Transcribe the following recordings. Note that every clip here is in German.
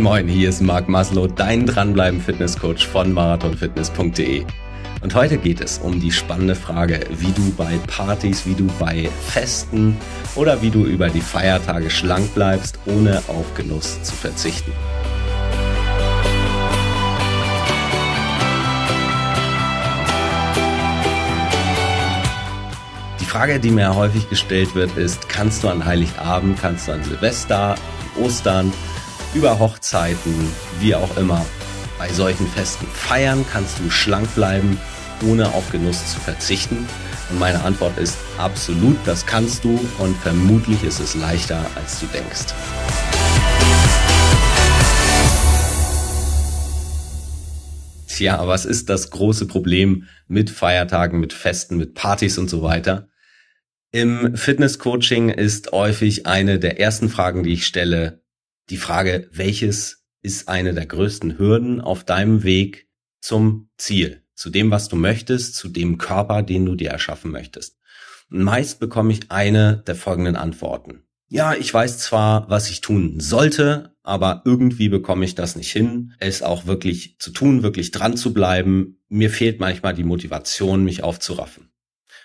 Moin Moin, hier ist Marc Maslow, dein Dranbleiben Fitnesscoach von marathonfitness.de. Und heute geht es um die spannende Frage, wie du bei Partys, wie du bei Festen oder wie du über die Feiertage schlank bleibst, ohne auf Genuss zu verzichten. Die Frage, die mir häufig gestellt wird, ist, kannst du an Heiligabend, kannst du an Silvester, Ostern über Hochzeiten, wie auch immer. Bei solchen festen Feiern kannst du schlank bleiben, ohne auf Genuss zu verzichten. Und meine Antwort ist absolut, das kannst du und vermutlich ist es leichter, als du denkst. Tja, was ist das große Problem mit Feiertagen, mit Festen, mit Partys und so weiter? Im Fitnesscoaching ist häufig eine der ersten Fragen, die ich stelle, die Frage, welches ist eine der größten Hürden auf deinem Weg zum Ziel, zu dem, was du möchtest, zu dem Körper, den du dir erschaffen möchtest. Und meist bekomme ich eine der folgenden Antworten. Ja, ich weiß zwar, was ich tun sollte, aber irgendwie bekomme ich das nicht hin, es auch wirklich zu tun, wirklich dran zu bleiben. Mir fehlt manchmal die Motivation, mich aufzuraffen.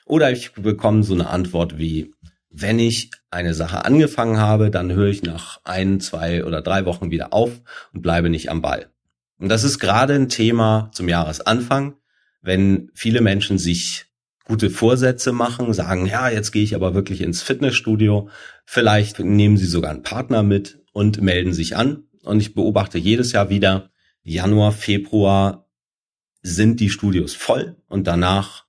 Oder ich bekomme so eine Antwort wie, wenn ich eine Sache angefangen habe, dann höre ich nach ein, zwei oder drei Wochen wieder auf und bleibe nicht am Ball. Und das ist gerade ein Thema zum Jahresanfang, wenn viele Menschen sich gute Vorsätze machen, sagen, ja, jetzt gehe ich aber wirklich ins Fitnessstudio, vielleicht nehmen sie sogar einen Partner mit und melden sich an. Und ich beobachte jedes Jahr wieder, Januar, Februar sind die Studios voll und danach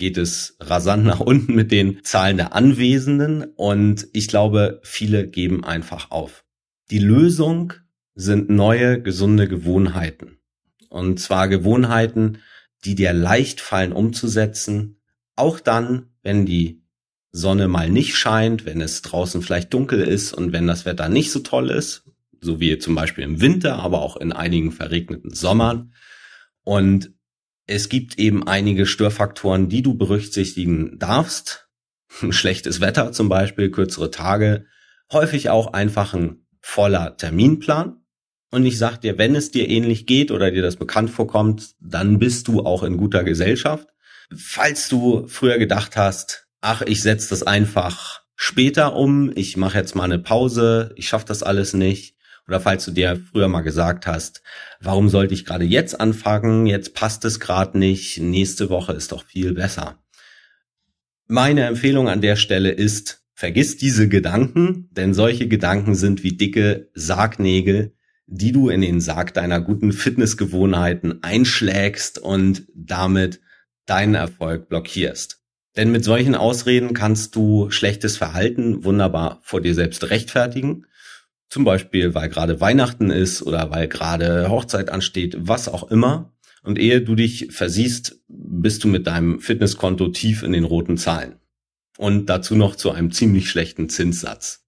geht es rasant nach unten mit den Zahlen der Anwesenden und ich glaube, viele geben einfach auf. Die Lösung sind neue, gesunde Gewohnheiten. Und zwar Gewohnheiten, die dir leicht fallen umzusetzen, auch dann, wenn die Sonne mal nicht scheint, wenn es draußen vielleicht dunkel ist und wenn das Wetter nicht so toll ist, so wie zum Beispiel im Winter, aber auch in einigen verregneten Sommern. Und es gibt eben einige Störfaktoren, die du berücksichtigen darfst. Schlechtes Wetter zum Beispiel, kürzere Tage, häufig auch einfach ein voller Terminplan. Und ich sag dir, wenn es dir ähnlich geht oder dir das bekannt vorkommt, dann bist du auch in guter Gesellschaft. Falls du früher gedacht hast, ach, ich setze das einfach später um, ich mache jetzt mal eine Pause, ich schaffe das alles nicht, oder falls du dir früher mal gesagt hast, warum sollte ich gerade jetzt anfangen? Jetzt passt es gerade nicht. Nächste Woche ist doch viel besser. Meine Empfehlung an der Stelle ist, vergiss diese Gedanken, denn solche Gedanken sind wie dicke Sargnägel, die du in den Sarg deiner guten Fitnessgewohnheiten einschlägst und damit deinen Erfolg blockierst. Denn mit solchen Ausreden kannst du schlechtes Verhalten wunderbar vor dir selbst rechtfertigen zum Beispiel, weil gerade Weihnachten ist oder weil gerade Hochzeit ansteht, was auch immer. Und ehe du dich versiehst, bist du mit deinem Fitnesskonto tief in den roten Zahlen. Und dazu noch zu einem ziemlich schlechten Zinssatz.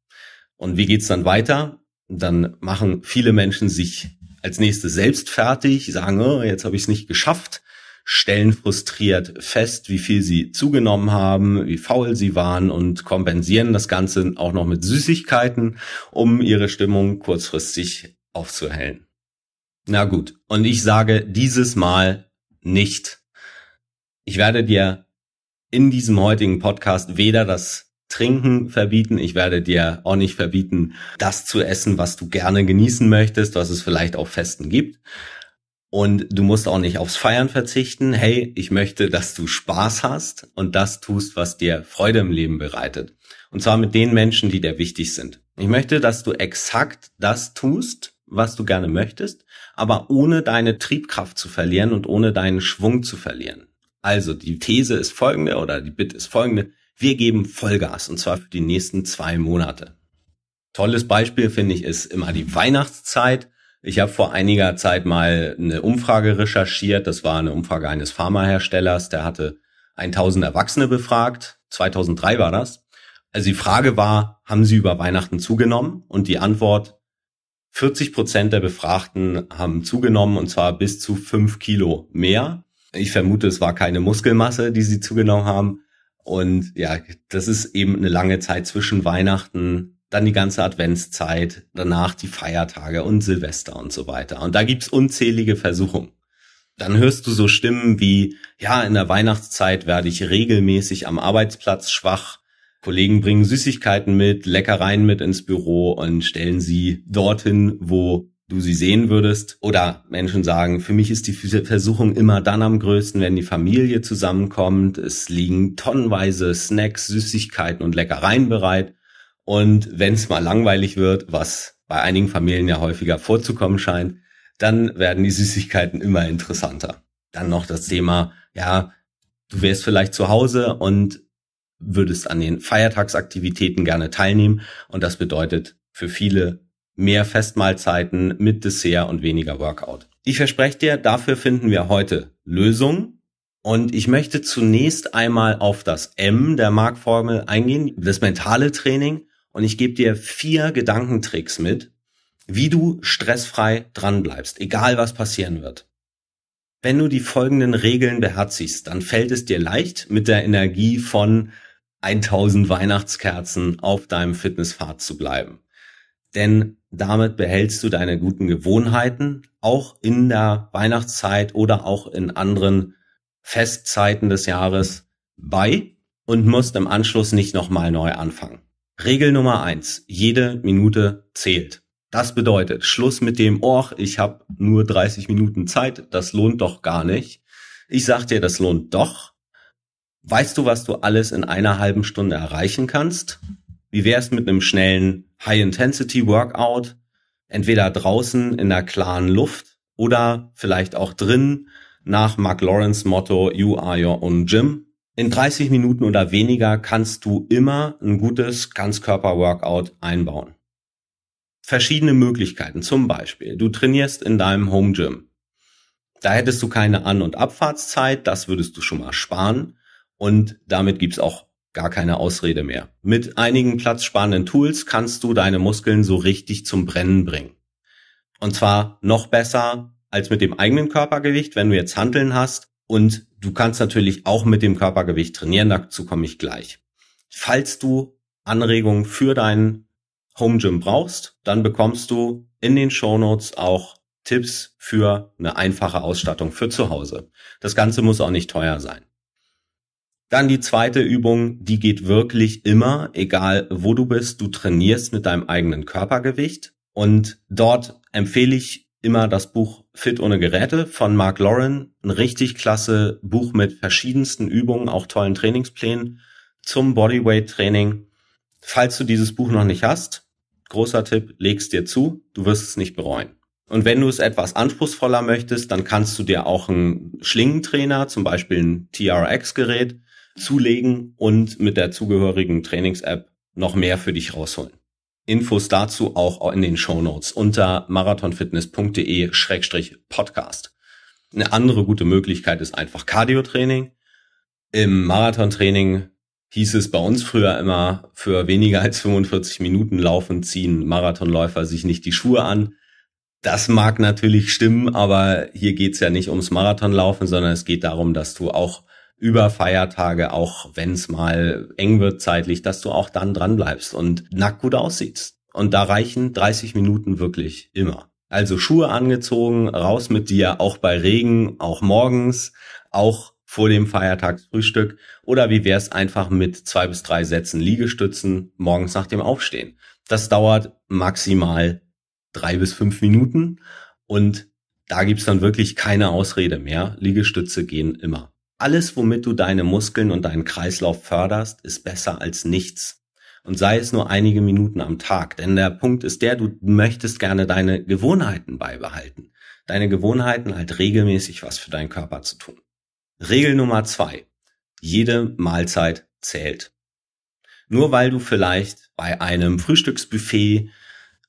Und wie geht's dann weiter? Dann machen viele Menschen sich als nächstes selbst fertig, sagen, oh, jetzt habe ich es nicht geschafft stellen frustriert fest, wie viel sie zugenommen haben, wie faul sie waren und kompensieren das Ganze auch noch mit Süßigkeiten, um ihre Stimmung kurzfristig aufzuhellen. Na gut, und ich sage dieses Mal nicht. Ich werde dir in diesem heutigen Podcast weder das Trinken verbieten. Ich werde dir auch nicht verbieten, das zu essen, was du gerne genießen möchtest, was es vielleicht auch Festen gibt. Und du musst auch nicht aufs Feiern verzichten. Hey, ich möchte, dass du Spaß hast und das tust, was dir Freude im Leben bereitet. Und zwar mit den Menschen, die dir wichtig sind. Ich möchte, dass du exakt das tust, was du gerne möchtest, aber ohne deine Triebkraft zu verlieren und ohne deinen Schwung zu verlieren. Also die These ist folgende oder die Bitte ist folgende. Wir geben Vollgas und zwar für die nächsten zwei Monate. Tolles Beispiel finde ich ist immer die Weihnachtszeit. Ich habe vor einiger Zeit mal eine Umfrage recherchiert. Das war eine Umfrage eines Pharmaherstellers. Der hatte 1000 Erwachsene befragt. 2003 war das. Also die Frage war, haben sie über Weihnachten zugenommen? Und die Antwort, 40 Prozent der Befragten haben zugenommen und zwar bis zu fünf Kilo mehr. Ich vermute, es war keine Muskelmasse, die sie zugenommen haben. Und ja, das ist eben eine lange Zeit zwischen Weihnachten dann die ganze Adventszeit, danach die Feiertage und Silvester und so weiter. Und da gibt's unzählige Versuchungen. Dann hörst du so Stimmen wie, ja, in der Weihnachtszeit werde ich regelmäßig am Arbeitsplatz schwach, Kollegen bringen Süßigkeiten mit, Leckereien mit ins Büro und stellen sie dorthin, wo du sie sehen würdest. Oder Menschen sagen, für mich ist die Versuchung immer dann am größten, wenn die Familie zusammenkommt. Es liegen tonnenweise Snacks, Süßigkeiten und Leckereien bereit. Und wenn es mal langweilig wird, was bei einigen Familien ja häufiger vorzukommen scheint, dann werden die Süßigkeiten immer interessanter. Dann noch das Thema, ja, du wärst vielleicht zu Hause und würdest an den Feiertagsaktivitäten gerne teilnehmen. Und das bedeutet für viele mehr Festmahlzeiten mit Dessert und weniger Workout. Ich verspreche dir, dafür finden wir heute Lösungen. Und ich möchte zunächst einmal auf das M der Markformel eingehen, das mentale Training und ich gebe dir vier Gedankentricks mit, wie du stressfrei dranbleibst, egal was passieren wird. Wenn du die folgenden Regeln beherzigst, dann fällt es dir leicht, mit der Energie von 1000 Weihnachtskerzen auf deinem Fitnesspfad zu bleiben. Denn damit behältst du deine guten Gewohnheiten auch in der Weihnachtszeit oder auch in anderen Festzeiten des Jahres bei und musst im Anschluss nicht nochmal neu anfangen. Regel Nummer eins. Jede Minute zählt. Das bedeutet Schluss mit dem, oh, ich habe nur 30 Minuten Zeit, das lohnt doch gar nicht. Ich sag dir, das lohnt doch. Weißt du, was du alles in einer halben Stunde erreichen kannst? Wie wär's mit einem schnellen High-Intensity-Workout? Entweder draußen in der klaren Luft oder vielleicht auch drin nach Mark Lawrence Motto You are your own gym in 30 Minuten oder weniger kannst du immer ein gutes Ganzkörper-Workout einbauen. Verschiedene Möglichkeiten. Zum Beispiel, du trainierst in deinem Home Gym. Da hättest du keine An- und Abfahrtszeit, das würdest du schon mal sparen und damit gibt's auch gar keine Ausrede mehr. Mit einigen platzsparenden Tools kannst du deine Muskeln so richtig zum Brennen bringen. Und zwar noch besser als mit dem eigenen Körpergewicht, wenn du jetzt Handeln hast, und du kannst natürlich auch mit dem Körpergewicht trainieren, dazu komme ich gleich. Falls du Anregungen für deinen Home Gym brauchst, dann bekommst du in den Show Notes auch Tipps für eine einfache Ausstattung für zu Hause. Das Ganze muss auch nicht teuer sein. Dann die zweite Übung, die geht wirklich immer, egal wo du bist, du trainierst mit deinem eigenen Körpergewicht. Und dort empfehle ich immer das Buch Fit ohne Geräte von Mark Lauren. Ein richtig klasse Buch mit verschiedensten Übungen, auch tollen Trainingsplänen zum Bodyweight Training. Falls du dieses Buch noch nicht hast, großer Tipp, leg's dir zu, du wirst es nicht bereuen. Und wenn du es etwas anspruchsvoller möchtest, dann kannst du dir auch einen Schlingentrainer, zum Beispiel ein TRX-Gerät, zulegen und mit der zugehörigen Trainings-App noch mehr für dich rausholen. Infos dazu auch in den Shownotes unter marathonfitness.de-podcast. Eine andere gute Möglichkeit ist einfach Cardio-Training. Im Marathontraining hieß es bei uns früher immer, für weniger als 45 Minuten laufen ziehen Marathonläufer sich nicht die Schuhe an. Das mag natürlich stimmen, aber hier geht's ja nicht ums Marathonlaufen, sondern es geht darum, dass du auch über Feiertage, auch wenn es mal eng wird zeitlich, dass du auch dann dran bleibst und nackt gut aussiehst. Und da reichen 30 Minuten wirklich immer. Also Schuhe angezogen, raus mit dir, auch bei Regen, auch morgens, auch vor dem Feiertagsfrühstück oder wie wär's einfach mit zwei bis drei Sätzen Liegestützen morgens nach dem Aufstehen. Das dauert maximal drei bis fünf Minuten und da gibt's dann wirklich keine Ausrede mehr. Liegestütze gehen immer. Alles, womit du deine Muskeln und deinen Kreislauf förderst, ist besser als nichts. Und sei es nur einige Minuten am Tag. Denn der Punkt ist der, du möchtest gerne deine Gewohnheiten beibehalten. Deine Gewohnheiten halt regelmäßig was für deinen Körper zu tun. Regel Nummer zwei. Jede Mahlzeit zählt. Nur weil du vielleicht bei einem Frühstücksbuffet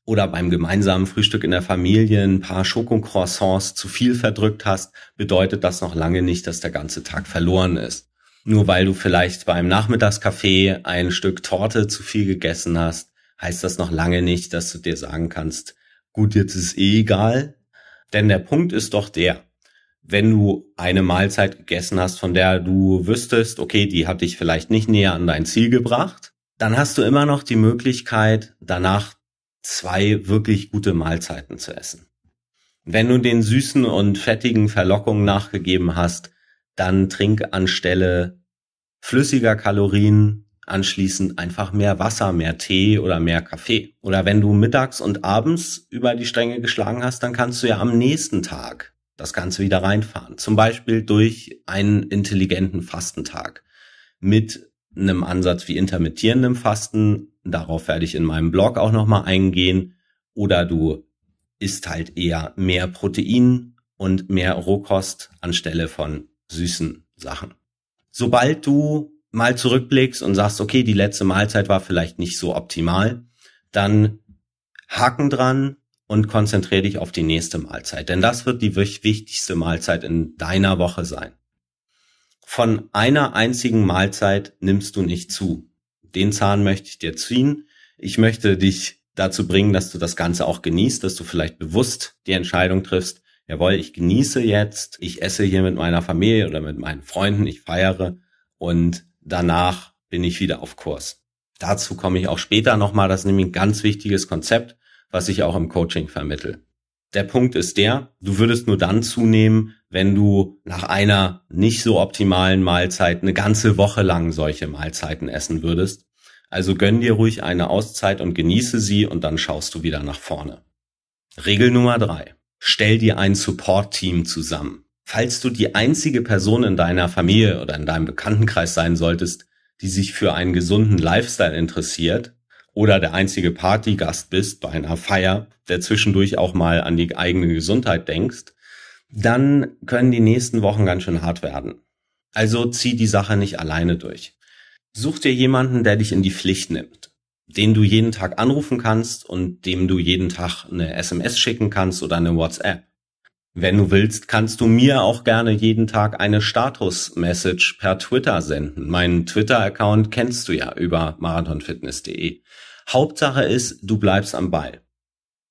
oder beim gemeinsamen Frühstück in der Familie ein paar Schokocroissants zu viel verdrückt hast, bedeutet das noch lange nicht, dass der ganze Tag verloren ist. Nur weil du vielleicht beim Nachmittagskaffee ein Stück Torte zu viel gegessen hast, heißt das noch lange nicht, dass du dir sagen kannst, gut, jetzt ist eh egal. Denn der Punkt ist doch der, wenn du eine Mahlzeit gegessen hast, von der du wüsstest, okay, die hat dich vielleicht nicht näher an dein Ziel gebracht, dann hast du immer noch die Möglichkeit, danach zwei wirklich gute Mahlzeiten zu essen. Wenn du den süßen und fettigen Verlockungen nachgegeben hast, dann trink anstelle flüssiger Kalorien anschließend einfach mehr Wasser, mehr Tee oder mehr Kaffee. Oder wenn du mittags und abends über die Stränge geschlagen hast, dann kannst du ja am nächsten Tag das Ganze wieder reinfahren. Zum Beispiel durch einen intelligenten Fastentag mit einem Ansatz wie intermittierendem Fasten, Darauf werde ich in meinem Blog auch nochmal eingehen. Oder du isst halt eher mehr Protein und mehr Rohkost anstelle von süßen Sachen. Sobald du mal zurückblickst und sagst, okay, die letzte Mahlzeit war vielleicht nicht so optimal, dann haken dran und konzentriere dich auf die nächste Mahlzeit, denn das wird die wichtigste Mahlzeit in deiner Woche sein. Von einer einzigen Mahlzeit nimmst du nicht zu den Zahn möchte ich dir ziehen. Ich möchte dich dazu bringen, dass du das Ganze auch genießt, dass du vielleicht bewusst die Entscheidung triffst, jawohl, ich genieße jetzt, ich esse hier mit meiner Familie oder mit meinen Freunden, ich feiere und danach bin ich wieder auf Kurs. Dazu komme ich auch später nochmal, das ist nämlich ein ganz wichtiges Konzept, was ich auch im Coaching vermittle. Der Punkt ist der, du würdest nur dann zunehmen, wenn du nach einer nicht so optimalen Mahlzeit eine ganze Woche lang solche Mahlzeiten essen würdest. Also gönn dir ruhig eine Auszeit und genieße sie und dann schaust du wieder nach vorne. Regel Nummer drei: Stell dir ein Support-Team zusammen. Falls du die einzige Person in deiner Familie oder in deinem Bekanntenkreis sein solltest, die sich für einen gesunden Lifestyle interessiert, oder der einzige Partygast bist bei einer Feier, der zwischendurch auch mal an die eigene Gesundheit denkst, dann können die nächsten Wochen ganz schön hart werden. Also zieh die Sache nicht alleine durch. Such dir jemanden, der dich in die Pflicht nimmt, den du jeden Tag anrufen kannst und dem du jeden Tag eine SMS schicken kannst oder eine WhatsApp. Wenn du willst, kannst du mir auch gerne jeden Tag eine Status-Message per Twitter senden. Meinen Twitter-Account kennst du ja über marathonfitness.de. Hauptsache ist, du bleibst am Ball.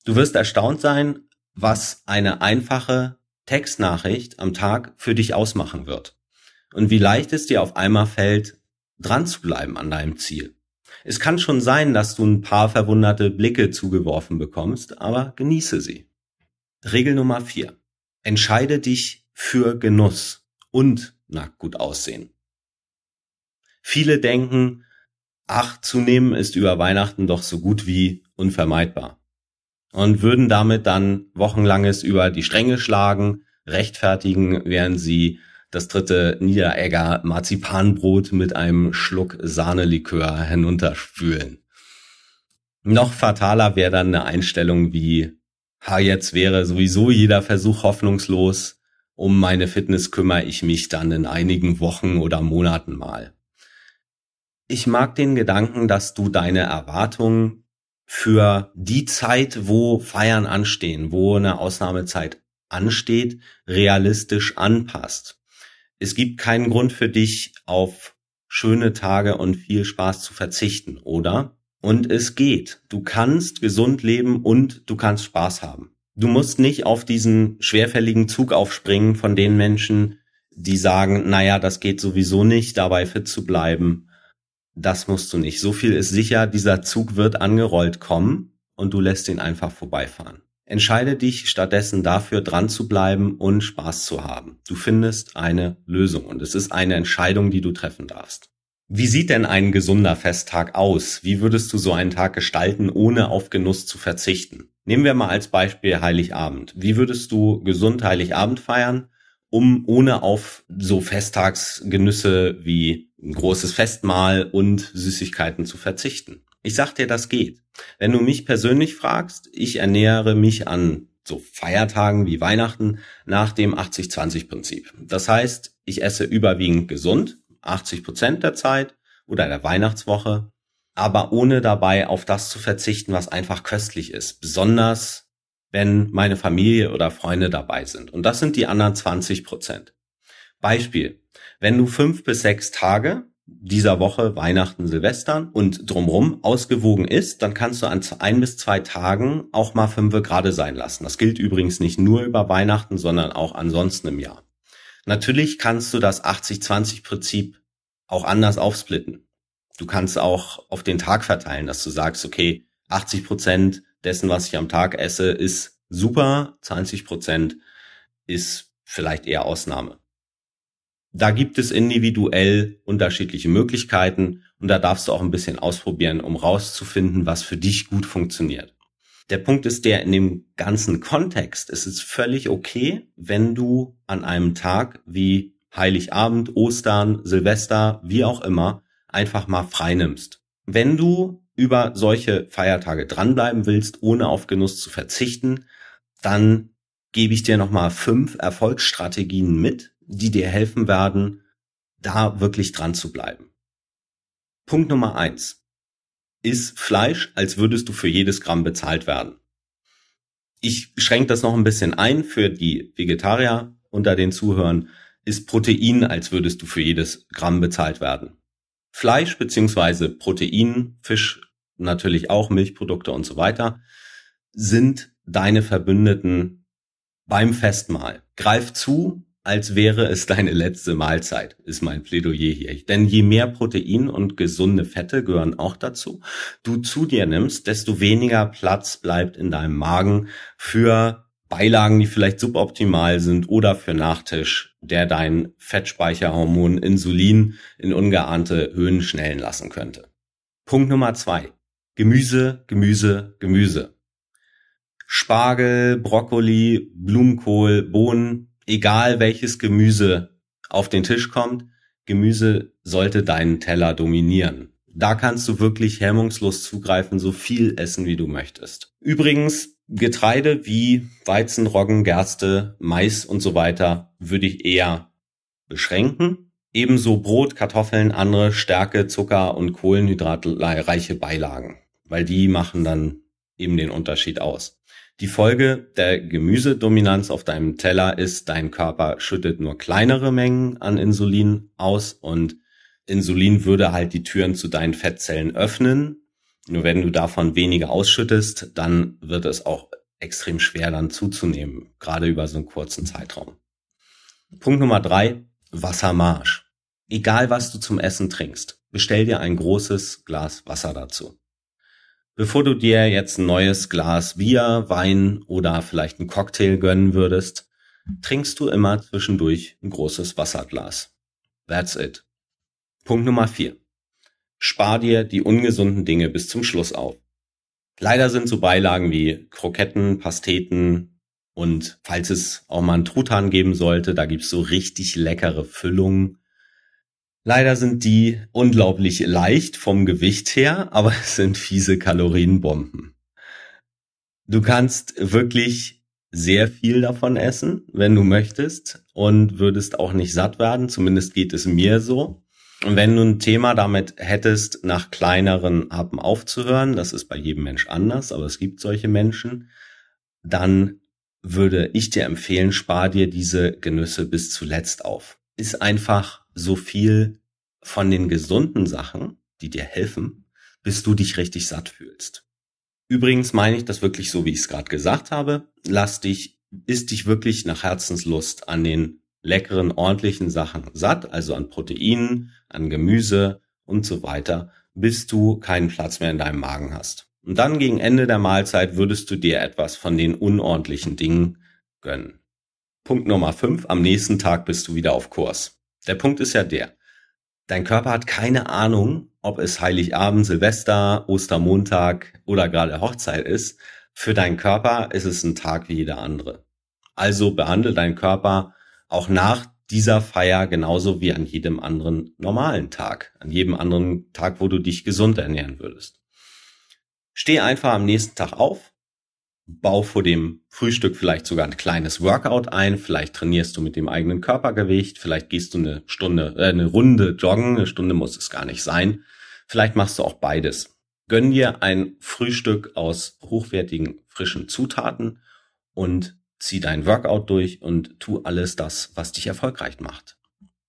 Du wirst erstaunt sein, was eine einfache Textnachricht am Tag für dich ausmachen wird. Und wie leicht es dir auf einmal fällt, dran zu bleiben an deinem Ziel. Es kann schon sein, dass du ein paar verwunderte Blicke zugeworfen bekommst, aber genieße sie. Regel Nummer vier. Entscheide dich für Genuss und nackt gut aussehen. Viele denken, ach, nehmen ist über Weihnachten doch so gut wie unvermeidbar. Und würden damit dann wochenlanges über die Stränge schlagen, rechtfertigen, während sie das dritte Niederegger Marzipanbrot mit einem Schluck Sahnelikör hinunterspülen. Noch fataler wäre dann eine Einstellung wie ha, jetzt wäre sowieso jeder Versuch hoffnungslos, um meine Fitness kümmere ich mich dann in einigen Wochen oder Monaten mal. Ich mag den Gedanken, dass du deine Erwartungen für die Zeit, wo Feiern anstehen, wo eine Ausnahmezeit ansteht, realistisch anpasst. Es gibt keinen Grund für dich, auf schöne Tage und viel Spaß zu verzichten, oder? Und es geht. Du kannst gesund leben und du kannst Spaß haben. Du musst nicht auf diesen schwerfälligen Zug aufspringen von den Menschen, die sagen, naja, das geht sowieso nicht, dabei fit zu bleiben. Das musst du nicht. So viel ist sicher, dieser Zug wird angerollt kommen und du lässt ihn einfach vorbeifahren. Entscheide dich stattdessen dafür, dran zu bleiben und Spaß zu haben. Du findest eine Lösung und es ist eine Entscheidung, die du treffen darfst. Wie sieht denn ein gesunder Festtag aus? Wie würdest du so einen Tag gestalten, ohne auf Genuss zu verzichten? Nehmen wir mal als Beispiel Heiligabend. Wie würdest du gesund Heiligabend feiern, um ohne auf so Festtagsgenüsse wie ein großes Festmahl und Süßigkeiten zu verzichten? Ich sag dir, das geht. Wenn du mich persönlich fragst, ich ernähre mich an so Feiertagen wie Weihnachten nach dem 80-20-Prinzip. Das heißt, ich esse überwiegend gesund, 80 Prozent der Zeit oder der Weihnachtswoche, aber ohne dabei auf das zu verzichten, was einfach köstlich ist. Besonders wenn meine Familie oder Freunde dabei sind. Und das sind die anderen 20 Prozent. Beispiel. Wenn du fünf bis sechs Tage dieser Woche Weihnachten, Silvestern und drumrum ausgewogen ist, dann kannst du an ein bis zwei Tagen auch mal fünfe gerade sein lassen. Das gilt übrigens nicht nur über Weihnachten, sondern auch ansonsten im Jahr. Natürlich kannst du das 80-20-Prinzip auch anders aufsplitten. Du kannst auch auf den Tag verteilen, dass du sagst, okay, 80 Prozent dessen, was ich am Tag esse, ist super, 20 Prozent ist vielleicht eher Ausnahme. Da gibt es individuell unterschiedliche Möglichkeiten und da darfst du auch ein bisschen ausprobieren, um rauszufinden, was für dich gut funktioniert. Der Punkt ist der, in dem ganzen Kontext ist es völlig okay, wenn du an einem Tag wie Heiligabend, Ostern, Silvester, wie auch immer, einfach mal freinimmst. Wenn du über solche Feiertage dranbleiben willst, ohne auf Genuss zu verzichten, dann gebe ich dir nochmal fünf Erfolgsstrategien mit, die dir helfen werden, da wirklich dran zu bleiben. Punkt Nummer eins ist Fleisch, als würdest du für jedes Gramm bezahlt werden. Ich schränke das noch ein bisschen ein für die Vegetarier unter den Zuhörern, ist Protein, als würdest du für jedes Gramm bezahlt werden. Fleisch beziehungsweise Protein, Fisch, natürlich auch Milchprodukte und so weiter, sind deine Verbündeten beim Festmahl. Greif zu, als wäre es deine letzte Mahlzeit, ist mein Plädoyer hier. Denn je mehr Protein und gesunde Fette gehören auch dazu, du zu dir nimmst, desto weniger Platz bleibt in deinem Magen für Beilagen, die vielleicht suboptimal sind oder für Nachtisch, der dein Fettspeicherhormon Insulin in ungeahnte Höhen schnellen lassen könnte. Punkt Nummer zwei. Gemüse, Gemüse, Gemüse. Spargel, Brokkoli, Blumenkohl, Bohnen, egal welches Gemüse auf den Tisch kommt, Gemüse sollte deinen Teller dominieren. Da kannst du wirklich hemmungslos zugreifen, so viel essen, wie du möchtest. Übrigens, Getreide wie Weizen, Roggen, Gerste, Mais und so weiter würde ich eher beschränken. Ebenso Brot, Kartoffeln, andere Stärke, Zucker und kohlenhydratreiche Beilagen, weil die machen dann eben den Unterschied aus. Die Folge der Gemüsedominanz auf deinem Teller ist, dein Körper schüttet nur kleinere Mengen an Insulin aus und Insulin würde halt die Türen zu deinen Fettzellen öffnen. Nur wenn du davon weniger ausschüttest, dann wird es auch extrem schwer dann zuzunehmen, gerade über so einen kurzen Zeitraum. Punkt Nummer drei, Wassermarsch. Egal was du zum Essen trinkst, bestell dir ein großes Glas Wasser dazu. Bevor du dir jetzt ein neues Glas Bier, Wein oder vielleicht einen Cocktail gönnen würdest, trinkst du immer zwischendurch ein großes Wasserglas. That's it. Punkt Nummer vier: Spar dir die ungesunden Dinge bis zum Schluss auf. Leider sind so Beilagen wie Kroketten, Pasteten und falls es auch mal einen Truthahn geben sollte, da gibt's so richtig leckere Füllungen Leider sind die unglaublich leicht vom Gewicht her, aber es sind fiese Kalorienbomben. Du kannst wirklich sehr viel davon essen, wenn du möchtest, und würdest auch nicht satt werden, zumindest geht es mir so. Und wenn du ein Thema damit hättest, nach kleineren Happen aufzuhören, das ist bei jedem Mensch anders, aber es gibt solche Menschen, dann würde ich dir empfehlen, spar dir diese Genüsse bis zuletzt auf. Ist einfach so viel von den gesunden Sachen, die dir helfen, bis du dich richtig satt fühlst. Übrigens meine ich das wirklich so, wie ich es gerade gesagt habe. Lass dich, isst dich wirklich nach Herzenslust an den leckeren, ordentlichen Sachen satt, also an Proteinen, an Gemüse und so weiter, bis du keinen Platz mehr in deinem Magen hast. Und dann gegen Ende der Mahlzeit würdest du dir etwas von den unordentlichen Dingen gönnen. Punkt Nummer 5, am nächsten Tag bist du wieder auf Kurs. Der Punkt ist ja der. Dein Körper hat keine Ahnung, ob es Heiligabend, Silvester, Ostermontag oder gerade Hochzeit ist. Für deinen Körper ist es ein Tag wie jeder andere. Also behandle deinen Körper auch nach dieser Feier genauso wie an jedem anderen normalen Tag, an jedem anderen Tag, wo du dich gesund ernähren würdest. Steh einfach am nächsten Tag auf, bau vor dem Frühstück vielleicht sogar ein kleines Workout ein, vielleicht trainierst du mit dem eigenen Körpergewicht, vielleicht gehst du eine Stunde, äh, eine Runde joggen, eine Stunde muss es gar nicht sein. Vielleicht machst du auch beides. Gönn dir ein Frühstück aus hochwertigen, frischen Zutaten und zieh dein Workout durch und tu alles das, was dich erfolgreich macht.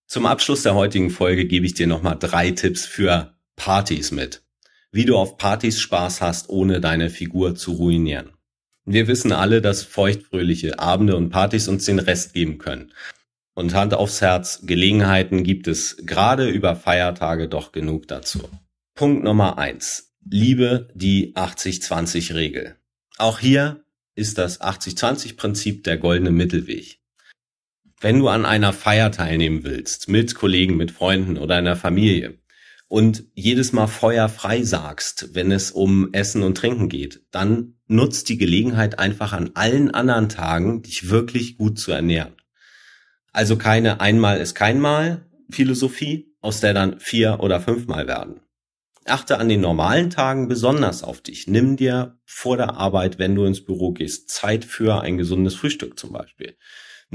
Zum Abschluss der heutigen Folge gebe ich dir nochmal drei Tipps für Partys mit. Wie du auf Partys Spaß hast, ohne deine Figur zu ruinieren. Wir wissen alle, dass feuchtfröhliche Abende und Partys uns den Rest geben können. Und Hand aufs Herz, Gelegenheiten gibt es gerade über Feiertage doch genug dazu. Punkt Nummer eins: Liebe die 80-20-Regel. Auch hier ist das 80-20-Prinzip der goldene Mittelweg. Wenn du an einer Feier teilnehmen willst, mit Kollegen, mit Freunden oder einer Familie, und jedes Mal Feuer frei sagst, wenn es um Essen und Trinken geht, dann nutzt die Gelegenheit einfach an allen anderen Tagen, dich wirklich gut zu ernähren. Also keine einmal ist keinmal Philosophie, aus der dann vier oder fünfmal werden. Achte an den normalen Tagen besonders auf dich. Nimm dir vor der Arbeit, wenn du ins Büro gehst, Zeit für ein gesundes Frühstück zum Beispiel.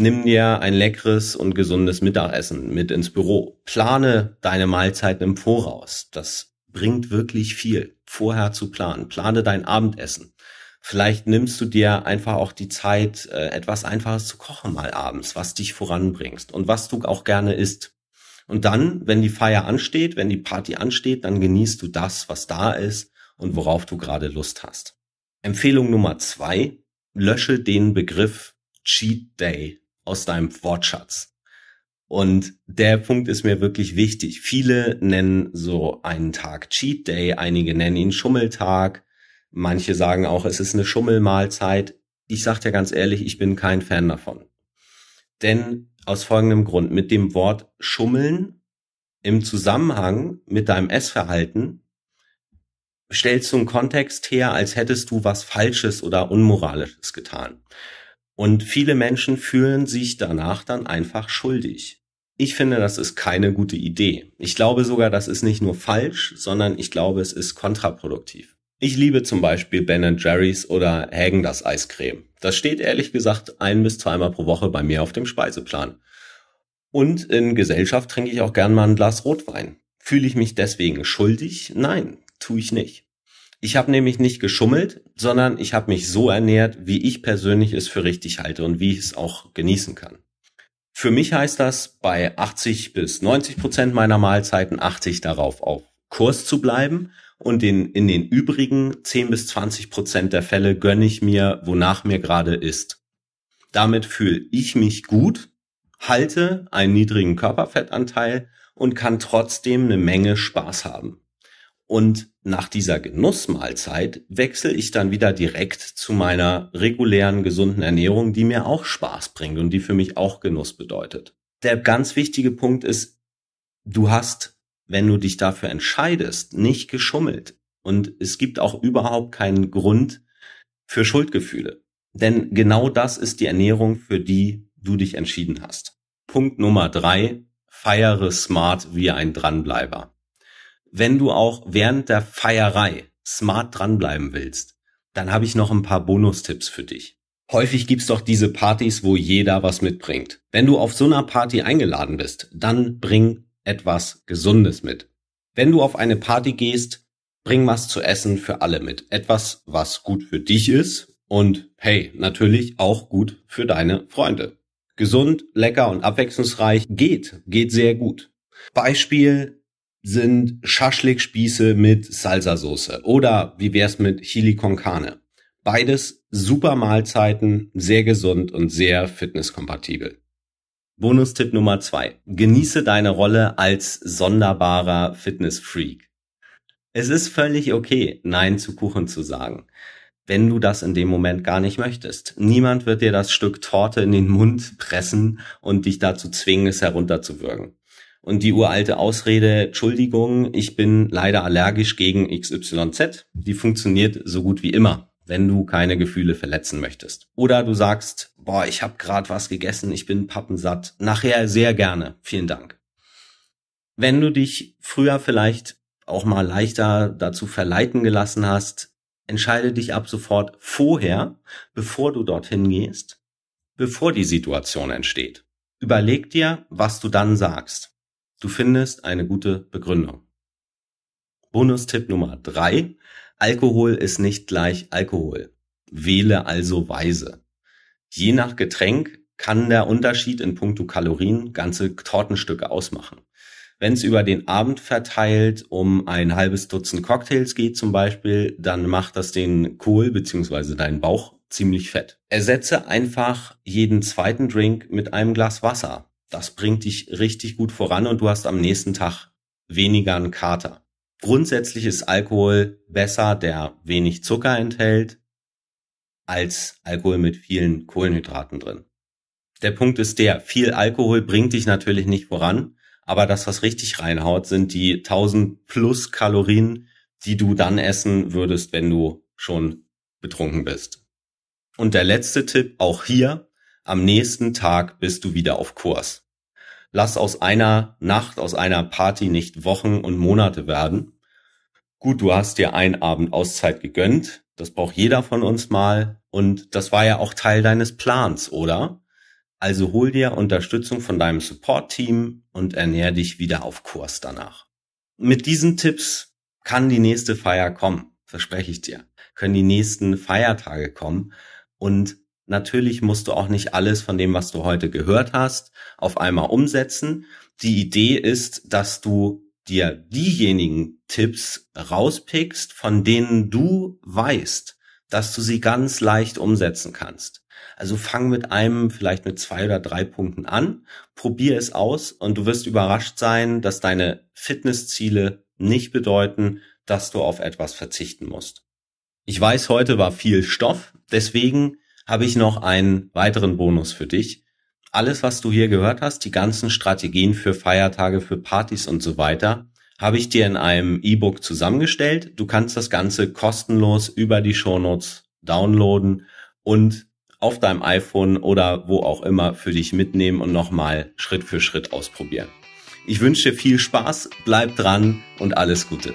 Nimm dir ein leckeres und gesundes Mittagessen mit ins Büro. Plane deine Mahlzeiten im Voraus. Das bringt wirklich viel, vorher zu planen. Plane dein Abendessen. Vielleicht nimmst du dir einfach auch die Zeit, äh, etwas Einfaches zu kochen mal abends, was dich voranbringst und was du auch gerne isst. Und dann, wenn die Feier ansteht, wenn die Party ansteht, dann genießt du das, was da ist und worauf du gerade Lust hast. Empfehlung Nummer zwei, lösche den Begriff Cheat Day aus deinem Wortschatz. Und der Punkt ist mir wirklich wichtig. Viele nennen so einen Tag Cheat Day, einige nennen ihn Schummeltag, manche sagen auch, es ist eine Schummelmahlzeit. Ich sage dir ganz ehrlich, ich bin kein Fan davon. Denn aus folgendem Grund, mit dem Wort Schummeln im Zusammenhang mit deinem Essverhalten stellst du einen Kontext her, als hättest du was Falsches oder Unmoralisches getan. Und viele Menschen fühlen sich danach dann einfach schuldig. Ich finde, das ist keine gute Idee. Ich glaube sogar, das ist nicht nur falsch, sondern ich glaube, es ist kontraproduktiv. Ich liebe zum Beispiel Ben Jerry's oder Hagen das Eiscreme. Das steht ehrlich gesagt ein bis zweimal pro Woche bei mir auf dem Speiseplan. Und in Gesellschaft trinke ich auch gern mal ein Glas Rotwein. Fühle ich mich deswegen schuldig? Nein, tue ich nicht. Ich habe nämlich nicht geschummelt, sondern ich habe mich so ernährt, wie ich persönlich es für richtig halte und wie ich es auch genießen kann. Für mich heißt das, bei 80 bis 90 Prozent meiner Mahlzeiten achte ich darauf, auf Kurs zu bleiben und den, in den übrigen 10 bis 20 Prozent der Fälle gönne ich mir, wonach mir gerade ist. Damit fühle ich mich gut, halte einen niedrigen Körperfettanteil und kann trotzdem eine Menge Spaß haben. Und nach dieser Genussmahlzeit wechsle ich dann wieder direkt zu meiner regulären gesunden Ernährung, die mir auch Spaß bringt und die für mich auch Genuss bedeutet. Der ganz wichtige Punkt ist, du hast, wenn du dich dafür entscheidest, nicht geschummelt. Und es gibt auch überhaupt keinen Grund für Schuldgefühle. Denn genau das ist die Ernährung, für die du dich entschieden hast. Punkt Nummer drei, feiere smart wie ein Dranbleiber wenn du auch während der Feierei smart dranbleiben willst, dann habe ich noch ein paar Bonustipps für dich. Häufig gibt's doch diese Partys, wo jeder was mitbringt. Wenn du auf so einer Party eingeladen bist, dann bring etwas Gesundes mit. Wenn du auf eine Party gehst, bring was zu essen für alle mit. Etwas, was gut für dich ist und hey, natürlich auch gut für deine Freunde. Gesund, lecker und abwechslungsreich geht, geht sehr gut. Beispiel sind Schaschlikspieße mit Salsa-Soße oder wie wär's mit Chili con Carne. Beides super Mahlzeiten, sehr gesund und sehr fitnesskompatibel. Bonustipp Nummer zwei: Genieße deine Rolle als sonderbarer Fitness-Freak. Es ist völlig okay, Nein zu Kuchen zu sagen, wenn du das in dem Moment gar nicht möchtest. Niemand wird dir das Stück Torte in den Mund pressen und dich dazu zwingen, es herunterzuwürgen. Und die uralte Ausrede, Entschuldigung, ich bin leider allergisch gegen XYZ, die funktioniert so gut wie immer, wenn du keine Gefühle verletzen möchtest. Oder du sagst, boah, ich habe gerade was gegessen, ich bin pappensatt, nachher sehr gerne, vielen Dank. Wenn du dich früher vielleicht auch mal leichter dazu verleiten gelassen hast, entscheide dich ab sofort vorher, bevor du dorthin gehst, bevor die Situation entsteht. Überleg dir, was du dann sagst. Du findest eine gute Begründung. Bonustipp Nummer drei: Alkohol ist nicht gleich Alkohol. Wähle also weise. Je nach Getränk kann der Unterschied in puncto Kalorien ganze Tortenstücke ausmachen. Wenn es über den Abend verteilt um ein halbes Dutzend Cocktails geht zum Beispiel, dann macht das den Kohl bzw. deinen Bauch ziemlich fett. Ersetze einfach jeden zweiten Drink mit einem Glas Wasser das bringt dich richtig gut voran und du hast am nächsten Tag weniger einen Kater. Grundsätzlich ist Alkohol besser, der wenig Zucker enthält, als Alkohol mit vielen Kohlenhydraten drin. Der Punkt ist der, viel Alkohol bringt dich natürlich nicht voran, aber das, was richtig reinhaut, sind die 1000 plus Kalorien, die du dann essen würdest, wenn du schon betrunken bist. Und der letzte Tipp, auch hier, am nächsten Tag bist du wieder auf Kurs. Lass aus einer Nacht, aus einer Party nicht Wochen und Monate werden. Gut, du hast dir einen Abend Auszeit gegönnt. Das braucht jeder von uns mal. Und das war ja auch Teil deines Plans, oder? Also hol dir Unterstützung von deinem Support-Team und ernähr dich wieder auf Kurs danach. Mit diesen Tipps kann die nächste Feier kommen, verspreche ich dir. Können die nächsten Feiertage kommen und Natürlich musst du auch nicht alles von dem, was du heute gehört hast, auf einmal umsetzen. Die Idee ist, dass du dir diejenigen Tipps rauspickst, von denen du weißt, dass du sie ganz leicht umsetzen kannst. Also fang mit einem, vielleicht mit zwei oder drei Punkten an, probier es aus und du wirst überrascht sein, dass deine Fitnessziele nicht bedeuten, dass du auf etwas verzichten musst. Ich weiß, heute war viel Stoff, deswegen habe ich noch einen weiteren Bonus für dich. Alles, was du hier gehört hast, die ganzen Strategien für Feiertage, für Partys und so weiter, habe ich dir in einem E-Book zusammengestellt. Du kannst das Ganze kostenlos über die Shownotes downloaden und auf deinem iPhone oder wo auch immer für dich mitnehmen und nochmal Schritt für Schritt ausprobieren. Ich wünsche dir viel Spaß, bleib dran und alles Gute.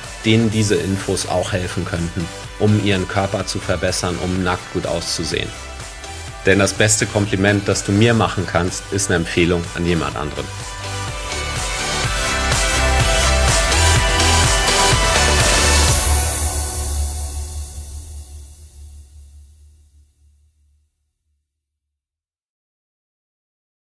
denen diese Infos auch helfen könnten, um ihren Körper zu verbessern, um nackt gut auszusehen. Denn das beste Kompliment, das du mir machen kannst, ist eine Empfehlung an jemand anderen.